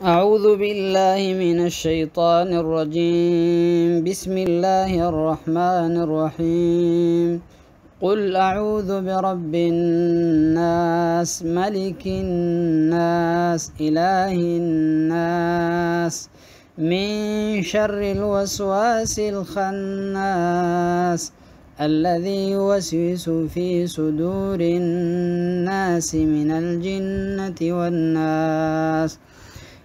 أعوذ بالله من الشيطان الرجيم بسم الله الرحمن الرحيم قل أعوذ برب الناس ملك الناس إله الناس من شر الوسواس الخناس الذي يوسوس في صدور الناس من الجنة والناس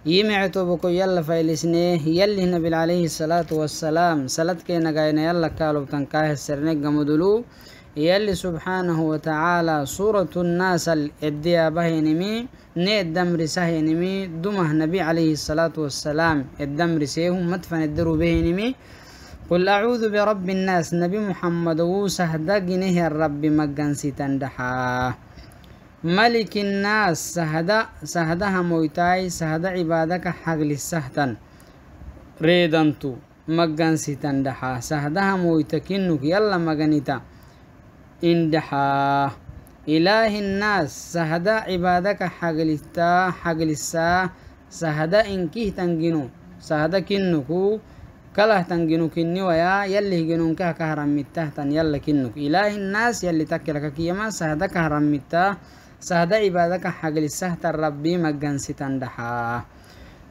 yiimictubuku yalla faylisnee yallih nabil calayhi salaatu wassalaam يلا كالو kaalubtan السرنك gamudulu يلي سبحانه وتعالى سورة الناس الديا بهنمي ني الدمر سهنمي دمه نبي عليه الصلاة والسلام الدمر سيهم مدفن الدرو بهنمي قل أعوذ برب الناس نبي محمد وسهدق نهي الرب مجنسي تندحاه ملك الناس سهدا سهدا همويتاي سهدا عبادك حقل سهتن ريدنتو مغان سيتن دحا سهدا همويتكنك يلا مغنيتا إن دحا إله الناس سهدا عبادك حقلتا حقلسا سهدا إنكيه تنجنو سهدا كنكو كله تنجنو كني ويا يلي جنون كهرم متاه تن يلا كنك إله الناس يلي تكلك كيما سهدا كهرم متاه سهدا عبادك حقل سهت الرب مجنسيتن ستندحا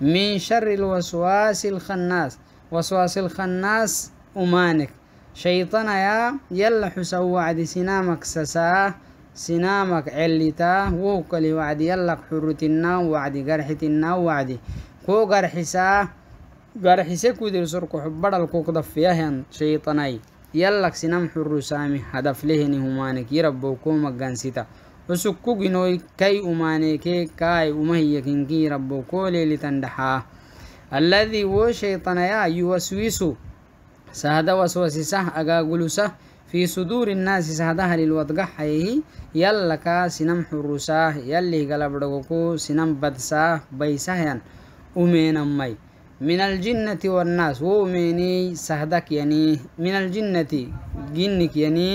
من شر الوسواس الخناس وسواس الخناس أمانك شيطان يا يلا حسو وعد سنامك سسا سنامك علتا ووكلي وعد يلا حرتنا وعد قرحتنا وعد كو قرحساه قرحسه كودر سرق حبر الكوك فيهن شيطاني يلا سنام حرسامي هدف لهن همانك يربوكو مجنسيتن usukkuginoi kai umaneke kai umahiyakinki rabbo kolelitandhaxaa alladii wo سهدا yuwaswisu sahada waswasisah agaagulusah في صدور الناس سهدها للوضقح حيه يلا كا سنم حروساه يلي غلبدغكو سنم بدساه بيسهن أمين أمي من الجنة والناس وميني سهدك يعني من الجنة جنك يعني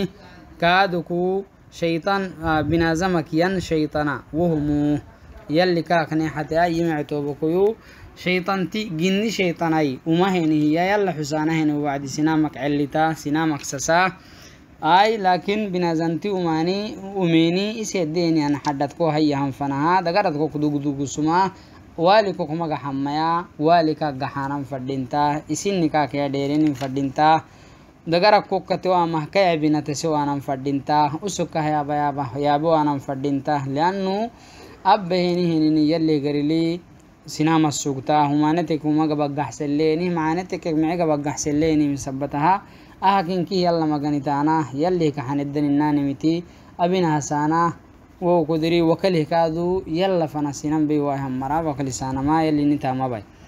كادكو شيطان آه، بنازمك ين شيطانا وهمو يلي كاكني حتى أي معتوبكيو شيطانتي جني شيطاني وما هني هي يلا حسانه هنا وبعد سنامك علتا سنامك سسا أي لكن بنازنتي وماني وميني إسيديني أنا حددكو هيا هم فنها دقرتكو كدوك دوك سما waaliko kuma gaxamayaa waalika gaxanan fadhintaa isinnikaa kee dheerinin fadhintaa dagarakkokkate waamah ka yaabinatase waanan fadhintaa usukah yaaba yaaba yaabe waanan fadhintaa liannu abba hini hinini yalli garilii سنام السوقتا همانتك وما قبقح سليني معنتك معي قبقح سليني مثبتها أهكن كي يلا ما قنتانا يلي كحن الدنيناني متي أبنا هسانا وقدري وكله كادو يلا فنا سنام بي مرا وكل سانا ما يلي نتا ما باي